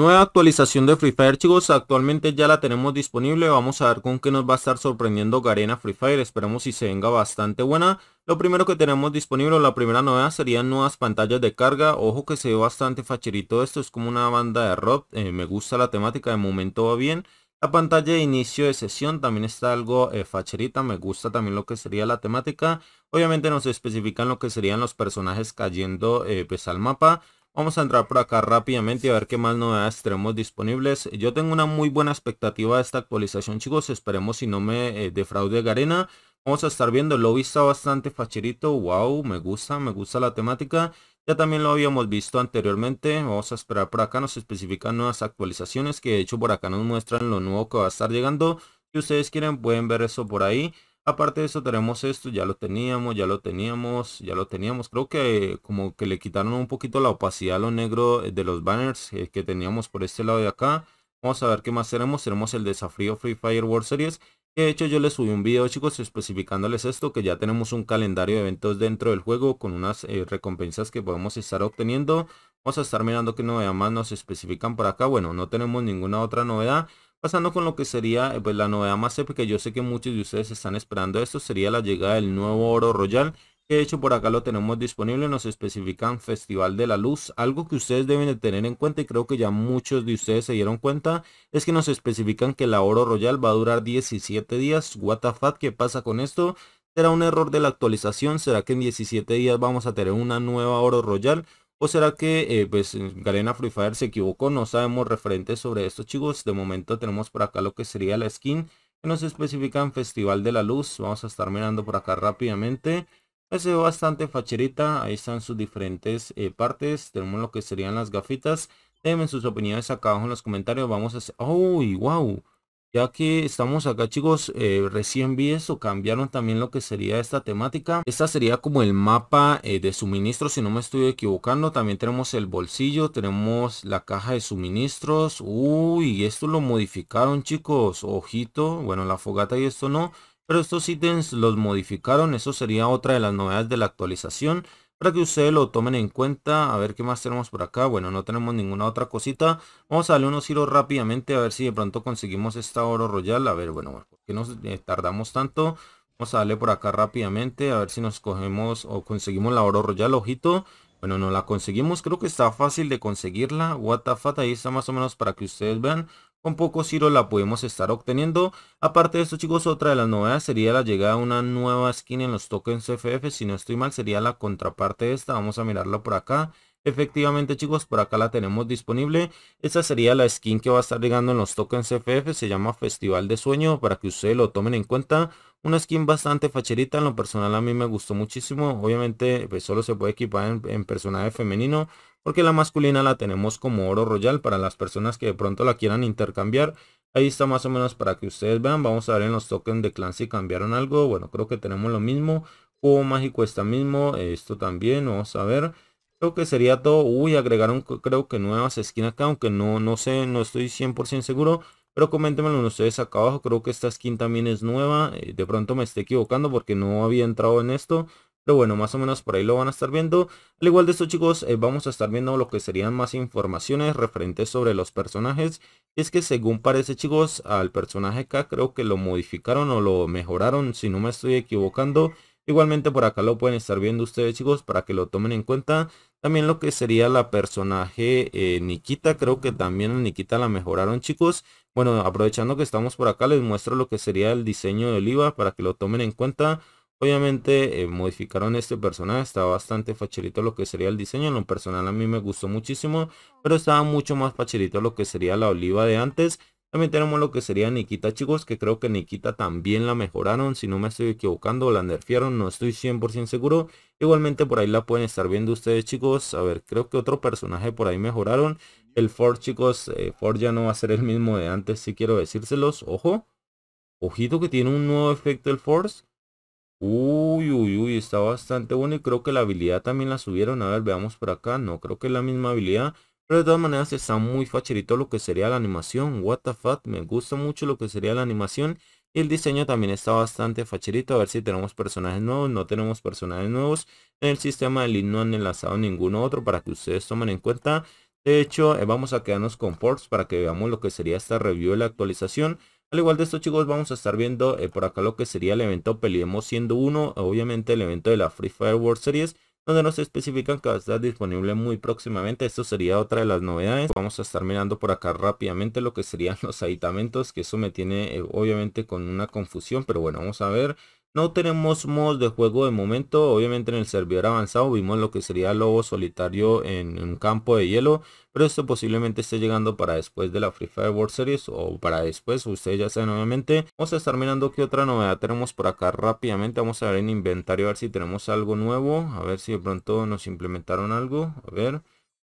Nueva actualización de Free Fire chicos, actualmente ya la tenemos disponible, vamos a ver con qué nos va a estar sorprendiendo Garena Free Fire, esperemos si se venga bastante buena. Lo primero que tenemos disponible, la primera novedad serían nuevas pantallas de carga, ojo que se ve bastante facherito esto, es como una banda de rock, eh, me gusta la temática, de momento va bien. La pantalla de inicio de sesión también está algo eh, facherita, me gusta también lo que sería la temática. Obviamente nos especifican lo que serían los personajes cayendo eh, pese al mapa. Vamos a entrar por acá rápidamente y a ver qué más novedades tenemos disponibles. Yo tengo una muy buena expectativa de esta actualización, chicos. Esperemos si no me eh, defraude Garena. Vamos a estar viendo, lo he visto bastante facherito. Wow, me gusta, me gusta la temática. Ya también lo habíamos visto anteriormente. Vamos a esperar por acá. Nos especifican nuevas actualizaciones que de hecho por acá nos muestran lo nuevo que va a estar llegando. Si ustedes quieren pueden ver eso por ahí. Aparte de eso tenemos esto, ya lo teníamos, ya lo teníamos, ya lo teníamos. Creo que como que le quitaron un poquito la opacidad a lo negro eh, de los banners eh, que teníamos por este lado de acá. Vamos a ver qué más tenemos. Tenemos el desafío Free Fire World Series. De hecho yo les subí un video chicos especificándoles esto que ya tenemos un calendario de eventos dentro del juego con unas eh, recompensas que podemos estar obteniendo. Vamos a estar mirando qué novedad más nos especifican por acá. Bueno, no tenemos ninguna otra novedad. Pasando con lo que sería eh, pues, la novedad más épica, yo sé que muchos de ustedes están esperando esto, sería la llegada del nuevo oro royal. Que de hecho por acá lo tenemos disponible, nos especifican Festival de la Luz. Algo que ustedes deben de tener en cuenta y creo que ya muchos de ustedes se dieron cuenta es que nos especifican que la oro royal va a durar 17 días. What ¿qué pasa con esto? ¿Será un error de la actualización? ¿Será que en 17 días vamos a tener una nueva oro royal? ¿O será que eh, pues, Garena Free Fire se equivocó? No sabemos referentes sobre esto, chicos. De momento tenemos por acá lo que sería la skin que nos en Festival de la Luz. Vamos a estar mirando por acá rápidamente. Me pues, se bastante facherita. Ahí están sus diferentes eh, partes. Tenemos lo que serían las gafitas. Déjenme sus opiniones acá abajo en los comentarios. Vamos a hacer... ¡Uy, wow! Ya que estamos acá chicos, eh, recién vi eso, cambiaron también lo que sería esta temática. Esta sería como el mapa eh, de suministros, si no me estoy equivocando. También tenemos el bolsillo, tenemos la caja de suministros. Uy, esto lo modificaron chicos, ojito. Bueno, la fogata y esto no, pero estos ítems los modificaron. Eso sería otra de las novedades de la actualización para que ustedes lo tomen en cuenta. A ver qué más tenemos por acá. Bueno, no tenemos ninguna otra cosita. Vamos a darle unos giros rápidamente a ver si de pronto conseguimos esta oro royal. A ver, bueno, ¿por qué nos eh, tardamos tanto? Vamos a darle por acá rápidamente a ver si nos cogemos o conseguimos la oro royal. Ojito. Bueno, no la conseguimos. Creo que está fácil de conseguirla. What the fuck? Ahí está más o menos para que ustedes vean con poco siro la podemos estar obteniendo. Aparte de esto chicos, otra de las novedades sería la llegada de una nueva skin en los tokens FF. Si no estoy mal sería la contraparte de esta, vamos a mirarla por acá. Efectivamente chicos, por acá la tenemos disponible. Esta sería la skin que va a estar llegando en los tokens FF, se llama Festival de Sueño, para que ustedes lo tomen en cuenta. Una skin bastante facherita, en lo personal a mí me gustó muchísimo. Obviamente pues, solo se puede equipar en personaje femenino, porque la masculina la tenemos como oro royal para las personas que de pronto la quieran intercambiar. Ahí está más o menos para que ustedes vean. Vamos a ver en los tokens de clan si cambiaron algo. Bueno, creo que tenemos lo mismo. Cubo mágico está mismo. Esto también. Vamos a ver. Creo que sería todo. Uy, agregaron creo que nuevas esquinas acá. Aunque no, no sé, no estoy 100% seguro. Pero coméntenmelo ustedes acá abajo. Creo que esta skin también es nueva. Eh, de pronto me estoy equivocando porque no había entrado en esto. Pero bueno, más o menos por ahí lo van a estar viendo. Al igual de esto chicos, eh, vamos a estar viendo lo que serían más informaciones referentes sobre los personajes. Es que según parece chicos, al personaje acá creo que lo modificaron o lo mejoraron, si no me estoy equivocando. Igualmente por acá lo pueden estar viendo ustedes chicos para que lo tomen en cuenta. También lo que sería la personaje eh, Nikita, creo que también Nikita la mejoraron chicos. Bueno, aprovechando que estamos por acá les muestro lo que sería el diseño de Oliva para que lo tomen en cuenta. Obviamente eh, modificaron este personaje, Estaba bastante facherito lo que sería el diseño, en lo personal a mí me gustó muchísimo, pero estaba mucho más facherito lo que sería la oliva de antes. También tenemos lo que sería Nikita chicos, que creo que Nikita también la mejoraron, si no me estoy equivocando, la nerfearon, no estoy 100% seguro. Igualmente por ahí la pueden estar viendo ustedes chicos, a ver, creo que otro personaje por ahí mejoraron. El Ford chicos, Force eh, Ford ya no va a ser el mismo de antes, si quiero decírselos, ojo. Ojito que tiene un nuevo efecto el Force Uy, uy, uy, está bastante bueno y creo que la habilidad también la subieron. A ver, veamos por acá. No creo que es la misma habilidad. Pero de todas maneras está muy facherito lo que sería la animación. What the fuck, me gusta mucho lo que sería la animación. Y el diseño también está bastante facherito. A ver si tenemos personajes nuevos. No tenemos personajes nuevos. En el sistema de link no han enlazado ninguno otro para que ustedes tomen en cuenta. De hecho, eh, vamos a quedarnos con ports para que veamos lo que sería esta review de la actualización. Al igual de esto chicos vamos a estar viendo eh, por acá lo que sería el evento Peleemos siendo uno, obviamente el evento de la Free Fire World Series, donde nos especifican que va a estar disponible muy próximamente. Esto sería otra de las novedades. Vamos a estar mirando por acá rápidamente lo que serían los aditamentos, que eso me tiene eh, obviamente con una confusión, pero bueno, vamos a ver. No tenemos modos de juego de momento, obviamente en el servidor avanzado vimos lo que sería lobo solitario en un campo de hielo, pero esto posiblemente esté llegando para después de la Free Fire World Series o para después, ustedes ya saben obviamente. Vamos a estar mirando qué otra novedad tenemos por acá rápidamente, vamos a ver en inventario a ver si tenemos algo nuevo, a ver si de pronto nos implementaron algo, a ver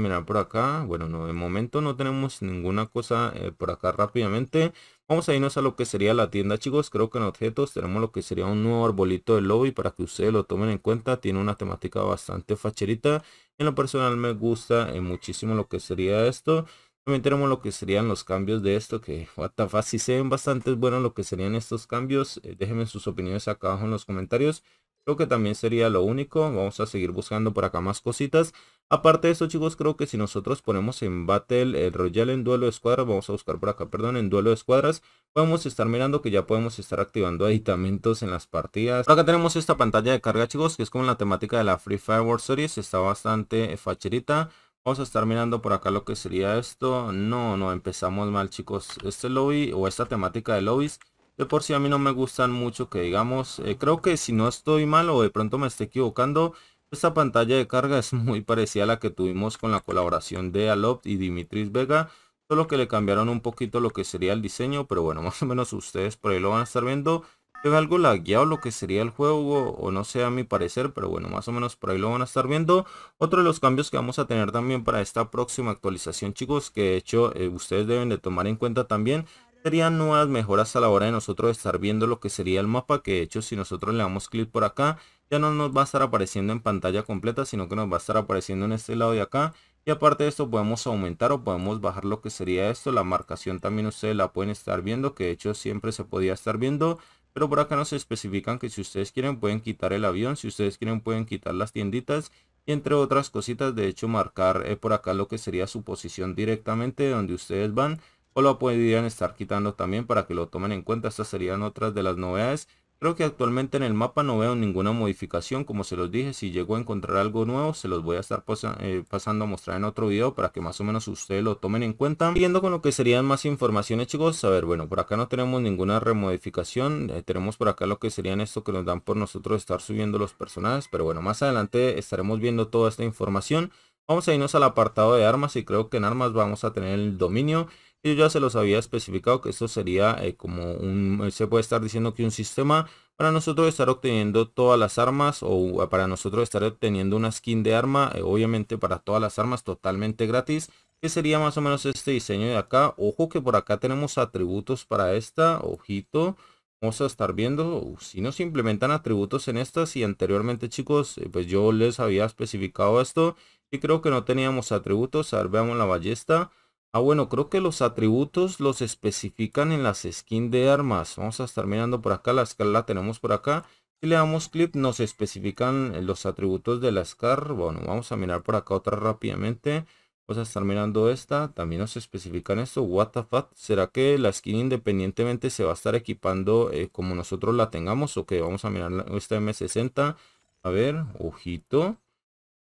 mirar por acá. Bueno, no, de momento no tenemos ninguna cosa eh, por acá rápidamente. Vamos a irnos a lo que sería la tienda, chicos. Creo que en objetos tenemos lo que sería un nuevo arbolito del lobby para que ustedes lo tomen en cuenta. Tiene una temática bastante facherita. En lo personal me gusta eh, muchísimo lo que sería esto. También tenemos lo que serían los cambios de esto, que what si se ven bastante buenos lo que serían estos cambios, eh, déjenme sus opiniones acá abajo en los comentarios. Creo que también sería lo único, vamos a seguir buscando por acá más cositas. Aparte de eso chicos, creo que si nosotros ponemos en Battle el eh, Royale en duelo de escuadras, vamos a buscar por acá, perdón, en duelo de escuadras, podemos estar mirando que ya podemos estar activando editamientos en las partidas. acá tenemos esta pantalla de carga, chicos, que es como la temática de la Free Fire World Series, está bastante eh, facherita. Vamos a estar mirando por acá lo que sería esto. No, no, empezamos mal, chicos. Este lobby o esta temática de lobbies de por sí a mí no me gustan mucho que digamos, eh, creo que si no estoy mal o de pronto me estoy equivocando, esta pantalla de carga es muy parecida a la que tuvimos con la colaboración de Aloft y Dimitris Vega, solo que le cambiaron un poquito lo que sería el diseño, pero bueno, más o menos ustedes por ahí lo van a estar viendo. algo ve algo lagueado lo que sería el juego, o no sé a mi parecer, pero bueno, más o menos por ahí lo van a estar viendo. Otro de los cambios que vamos a tener también para esta próxima actualización, chicos, que de hecho eh, ustedes deben de tomar en cuenta también, serían nuevas mejoras a la hora de nosotros estar viendo lo que sería el mapa, que de hecho si nosotros le damos clic por acá, ya no nos va a estar apareciendo en pantalla completa, sino que nos va a estar apareciendo en este lado de acá. Y aparte de esto podemos aumentar o podemos bajar lo que sería esto. La marcación también ustedes la pueden estar viendo, que de hecho siempre se podía estar viendo. Pero por acá nos especifican que si ustedes quieren pueden quitar el avión, si ustedes quieren pueden quitar las tienditas. Y entre otras cositas, de hecho marcar eh, por acá lo que sería su posición directamente donde ustedes van. O lo podrían estar quitando también para que lo tomen en cuenta. Estas serían otras de las novedades. Creo que actualmente en el mapa no veo ninguna modificación, como se los dije, si llego a encontrar algo nuevo se los voy a estar eh, pasando a mostrar en otro video para que más o menos ustedes lo tomen en cuenta. Siguiendo con lo que serían más informaciones chicos, a ver, bueno, por acá no tenemos ninguna remodificación, eh, tenemos por acá lo que serían esto que nos dan por nosotros estar subiendo los personajes, pero bueno, más adelante estaremos viendo toda esta información. Vamos a irnos al apartado de armas y creo que en armas vamos a tener el dominio. Yo ya se los había especificado que esto sería eh, como un, eh, se puede estar diciendo que un sistema para nosotros estar obteniendo todas las armas o eh, para nosotros estar obteniendo una skin de arma, obviamente para todas las armas totalmente gratis, que sería más o menos este diseño de acá. Ojo que por acá tenemos atributos para esta, ojito vamos a estar viendo si nos implementan atributos en estas y anteriormente chicos pues yo les había especificado esto y creo que no teníamos atributos a ver veamos la ballesta Ah, bueno, creo que los atributos los especifican en las skins de armas. Vamos a estar mirando por acá. La escala la tenemos por acá. Si le damos clic, nos especifican eh, los atributos de la SCAR. Bueno, vamos a mirar por acá otra rápidamente. Vamos a estar mirando esta. También nos especifican esto. What the fuck? ¿Será que la skin independientemente se va a estar equipando eh, como nosotros la tengamos? Ok, vamos a mirar esta M60. A ver, ojito.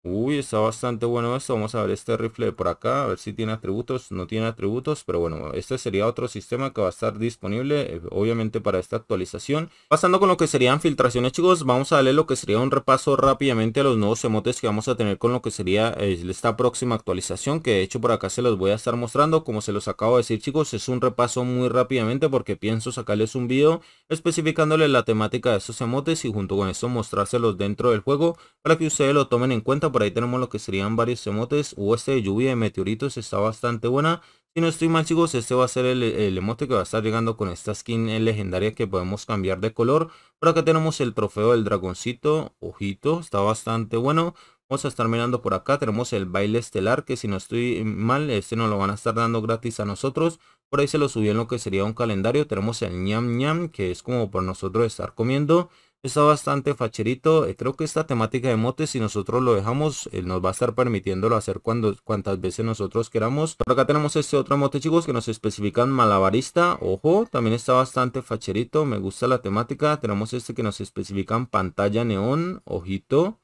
Uy, está bastante bueno esto. Vamos a ver este rifle por acá. A ver si tiene atributos. No tiene atributos. Pero bueno, este sería otro sistema que va a estar disponible. Eh, obviamente para esta actualización. Pasando con lo que serían filtraciones chicos. Vamos a darle lo que sería un repaso rápidamente a los nuevos emotes que vamos a tener con lo que sería eh, esta próxima actualización. Que de hecho por acá se los voy a estar mostrando. Como se los acabo de decir chicos. Es un repaso muy rápidamente porque pienso sacarles un video. especificándole la temática de esos emotes. Y junto con eso mostrárselos dentro del juego. Para que ustedes lo tomen en cuenta por ahí tenemos lo que serían varios emotes. O este de lluvia de meteoritos está bastante buena. Si no estoy mal chicos, este va a ser el, emote que va a estar llegando con esta skin legendaria que podemos cambiar de color. Por acá tenemos el trofeo del dragoncito, ojito, está bastante bueno. Vamos a estar mirando por acá, tenemos el baile estelar que si no estoy mal, este nos lo van a estar dando gratis a nosotros. Por ahí se lo subí en lo que sería un calendario, tenemos el ñam ñam que es como por nosotros estar comiendo está bastante facherito. Eh, creo que esta temática de motes, si nosotros lo dejamos, él nos va a estar permitiéndolo hacer cuando, cuantas veces nosotros queramos. Por acá tenemos este otro mote, chicos, que nos especifican malabarista. Ojo, también está bastante facherito. Me gusta la temática. Tenemos este que nos especifican pantalla neón. Ojito.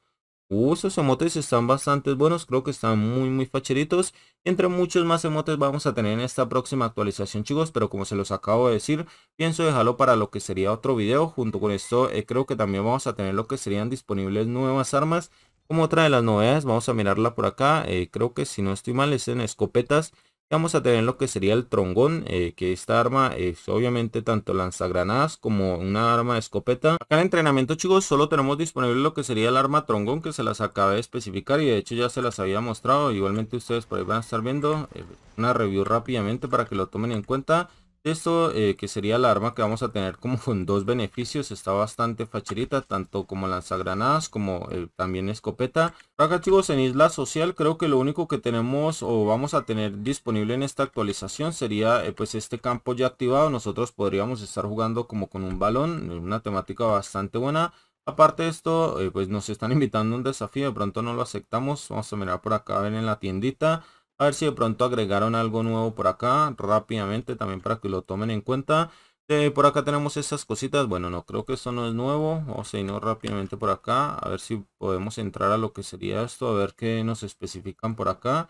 Uh, esos emotes están bastante buenos, creo que están muy muy facheritos. Entre muchos más emotes vamos a tener en esta próxima actualización chicos, pero como se los acabo de decir, pienso dejarlo para lo que sería otro video. Junto con esto eh, creo que también vamos a tener lo que serían disponibles nuevas armas. Como otra de las novedades, vamos a mirarla por acá, eh, creo que si no estoy mal es en escopetas vamos a tener lo que sería el trongón, eh, que esta arma es obviamente tanto lanzagranadas como una arma de escopeta. Acá en entrenamiento chicos solo tenemos disponible lo que sería el arma trongón que se las acabé de especificar y de hecho ya se las había mostrado. Igualmente ustedes por ahí van a estar viendo eh, una review rápidamente para que lo tomen en cuenta. Esto eh, que sería la arma que vamos a tener como con dos beneficios, está bastante facherita, tanto como lanzagranadas como eh, también escopeta. Acá chicos en Isla Social creo que lo único que tenemos o vamos a tener disponible en esta actualización sería eh, pues este campo ya activado. Nosotros podríamos estar jugando como con un balón, una temática bastante buena. Aparte de esto, pues nos están invitando un desafío, de pronto no lo aceptamos. Vamos a mirar por acá, ven en la tiendita. A ver si de pronto agregaron algo nuevo por acá rápidamente también para que lo tomen en cuenta. Eh, por acá tenemos esas cositas. Bueno, no creo que eso no es nuevo. Vamos a no rápidamente por acá. A ver si podemos entrar a lo que sería esto. A ver qué nos especifican por acá.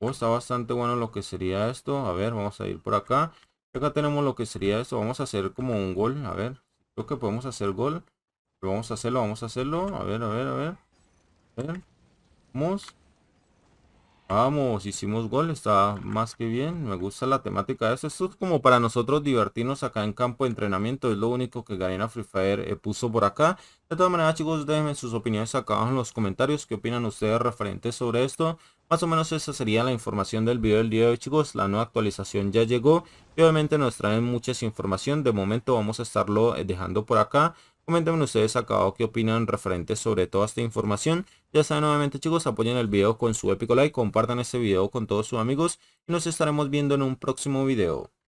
o oh, está bastante bueno lo que sería esto. A ver, vamos a ir por acá. Acá tenemos lo que sería esto. Vamos a hacer como un gol. A ver, creo que podemos hacer gol. vamos a hacerlo, vamos a hacerlo. A ver, a ver, a ver. A ver. Vamos. Vamos, hicimos gol, está más que bien. Me gusta la temática de eso. Esto es como para nosotros divertirnos acá en campo de entrenamiento. Es lo único que Garena Free Fire eh, puso por acá. De todas maneras, chicos, déjenme sus opiniones acá abajo en los comentarios. ¿Qué opinan ustedes referentes sobre esto? Más o menos esa sería la información del video del día de hoy, chicos. La nueva actualización ya llegó. Y obviamente nos traen mucha información. De momento vamos a estarlo eh, dejando por acá. Comenten ustedes acá qué opinan referentes sobre toda esta información. Ya saben nuevamente chicos, apoyen el video con su épico like, compartan este video con todos sus amigos y nos estaremos viendo en un próximo video.